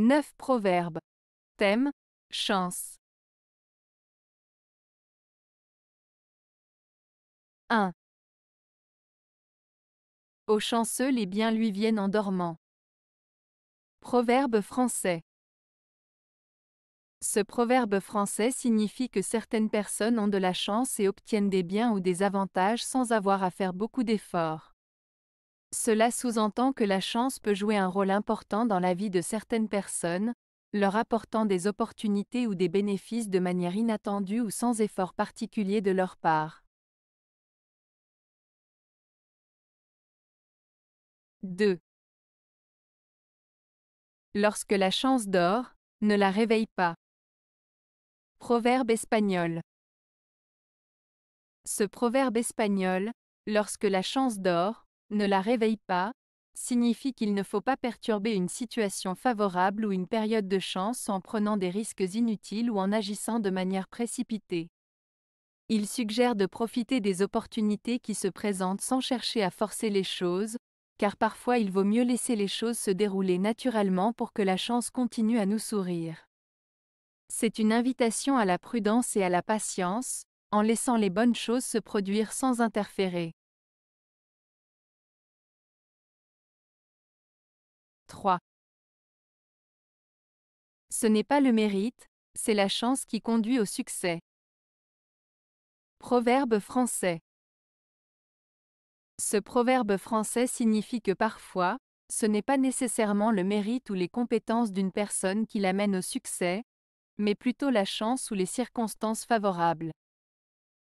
9 proverbes. Thème Chance. 1. Aux chanceux les biens lui viennent en dormant. Proverbe français. Ce proverbe français signifie que certaines personnes ont de la chance et obtiennent des biens ou des avantages sans avoir à faire beaucoup d'efforts. Cela sous-entend que la chance peut jouer un rôle important dans la vie de certaines personnes, leur apportant des opportunités ou des bénéfices de manière inattendue ou sans effort particulier de leur part. 2. Lorsque la chance dort, ne la réveille pas. Proverbe espagnol. Ce proverbe espagnol, lorsque la chance dort, ne la réveille pas, signifie qu'il ne faut pas perturber une situation favorable ou une période de chance en prenant des risques inutiles ou en agissant de manière précipitée. Il suggère de profiter des opportunités qui se présentent sans chercher à forcer les choses, car parfois il vaut mieux laisser les choses se dérouler naturellement pour que la chance continue à nous sourire. C'est une invitation à la prudence et à la patience, en laissant les bonnes choses se produire sans interférer. 3. Ce n'est pas le mérite, c'est la chance qui conduit au succès. Proverbe français. Ce proverbe français signifie que parfois, ce n'est pas nécessairement le mérite ou les compétences d'une personne qui l'amène au succès, mais plutôt la chance ou les circonstances favorables.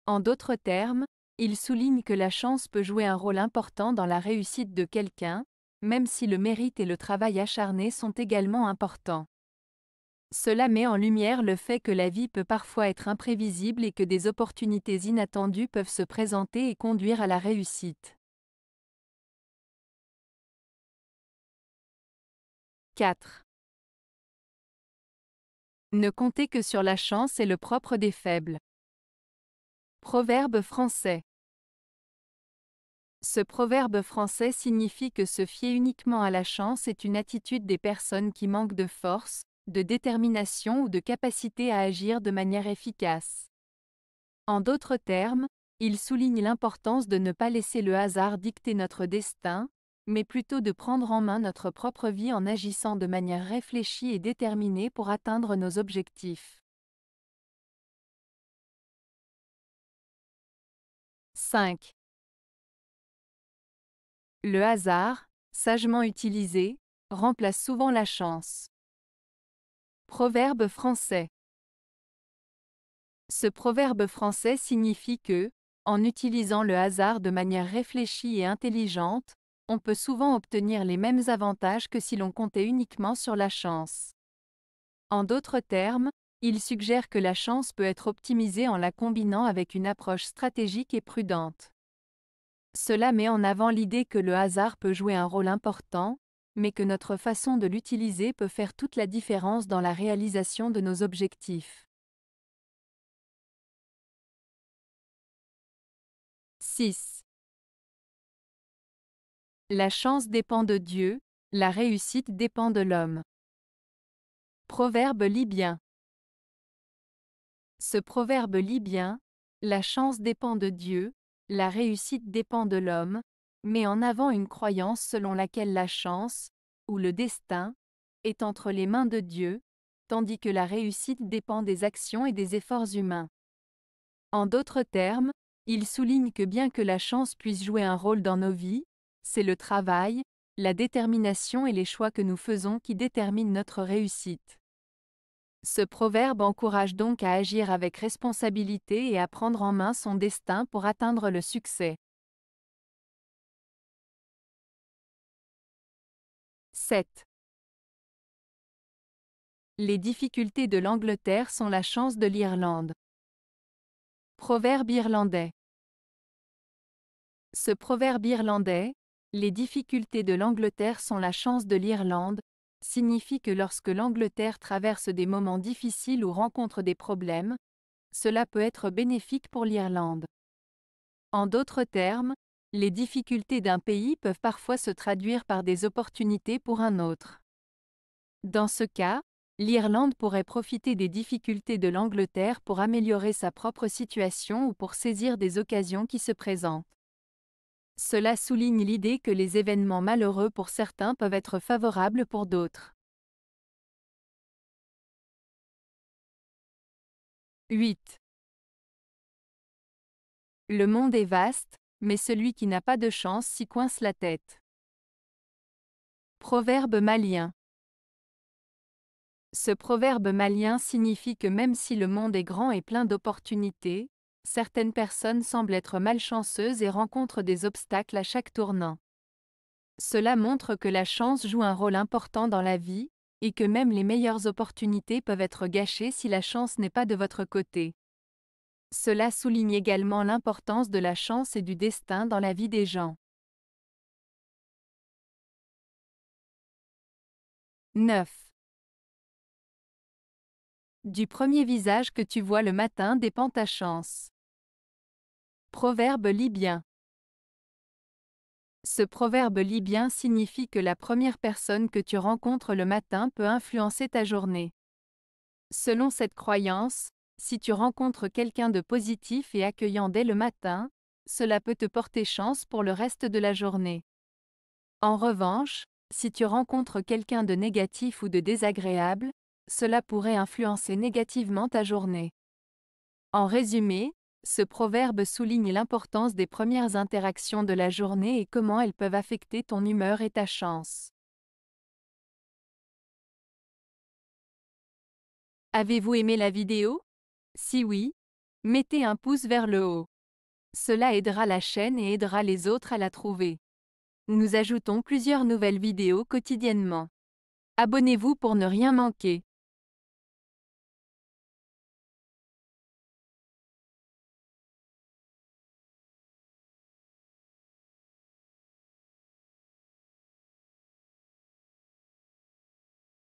En d'autres termes, il souligne que la chance peut jouer un rôle important dans la réussite de quelqu'un, même si le mérite et le travail acharné sont également importants. Cela met en lumière le fait que la vie peut parfois être imprévisible et que des opportunités inattendues peuvent se présenter et conduire à la réussite. 4. Ne comptez que sur la chance et le propre des faibles. Proverbe français. Ce proverbe français signifie que se fier uniquement à la chance est une attitude des personnes qui manquent de force, de détermination ou de capacité à agir de manière efficace. En d'autres termes, il souligne l'importance de ne pas laisser le hasard dicter notre destin, mais plutôt de prendre en main notre propre vie en agissant de manière réfléchie et déterminée pour atteindre nos objectifs. 5. Le hasard, sagement utilisé, remplace souvent la chance. Proverbe français. Ce proverbe français signifie que, en utilisant le hasard de manière réfléchie et intelligente, on peut souvent obtenir les mêmes avantages que si l'on comptait uniquement sur la chance. En d'autres termes, il suggère que la chance peut être optimisée en la combinant avec une approche stratégique et prudente. Cela met en avant l'idée que le hasard peut jouer un rôle important, mais que notre façon de l'utiliser peut faire toute la différence dans la réalisation de nos objectifs. 6. La chance dépend de Dieu, la réussite dépend de l'homme. Proverbe libyen. Ce proverbe libyen, la chance dépend de Dieu, la réussite dépend de l'homme, met en avant une croyance selon laquelle la chance, ou le destin, est entre les mains de Dieu, tandis que la réussite dépend des actions et des efforts humains. En d'autres termes, il souligne que bien que la chance puisse jouer un rôle dans nos vies, c'est le travail, la détermination et les choix que nous faisons qui déterminent notre réussite. Ce proverbe encourage donc à agir avec responsabilité et à prendre en main son destin pour atteindre le succès. 7. Les difficultés de l'Angleterre sont la chance de l'Irlande. Proverbe irlandais. Ce proverbe irlandais, les difficultés de l'Angleterre sont la chance de l'Irlande, signifie que lorsque l'Angleterre traverse des moments difficiles ou rencontre des problèmes, cela peut être bénéfique pour l'Irlande. En d'autres termes, les difficultés d'un pays peuvent parfois se traduire par des opportunités pour un autre. Dans ce cas, l'Irlande pourrait profiter des difficultés de l'Angleterre pour améliorer sa propre situation ou pour saisir des occasions qui se présentent. Cela souligne l'idée que les événements malheureux pour certains peuvent être favorables pour d'autres. 8. Le monde est vaste, mais celui qui n'a pas de chance s'y coince la tête. Proverbe malien. Ce proverbe malien signifie que même si le monde est grand et plein d'opportunités, certaines personnes semblent être malchanceuses et rencontrent des obstacles à chaque tournant. Cela montre que la chance joue un rôle important dans la vie, et que même les meilleures opportunités peuvent être gâchées si la chance n'est pas de votre côté. Cela souligne également l'importance de la chance et du destin dans la vie des gens. 9. Du premier visage que tu vois le matin dépend ta chance. Proverbe libyen. Ce proverbe libyen signifie que la première personne que tu rencontres le matin peut influencer ta journée. Selon cette croyance, si tu rencontres quelqu'un de positif et accueillant dès le matin, cela peut te porter chance pour le reste de la journée. En revanche, si tu rencontres quelqu'un de négatif ou de désagréable, cela pourrait influencer négativement ta journée. En résumé, ce proverbe souligne l'importance des premières interactions de la journée et comment elles peuvent affecter ton humeur et ta chance. Avez-vous aimé la vidéo Si oui, mettez un pouce vers le haut. Cela aidera la chaîne et aidera les autres à la trouver. Nous ajoutons plusieurs nouvelles vidéos quotidiennement. Abonnez-vous pour ne rien manquer.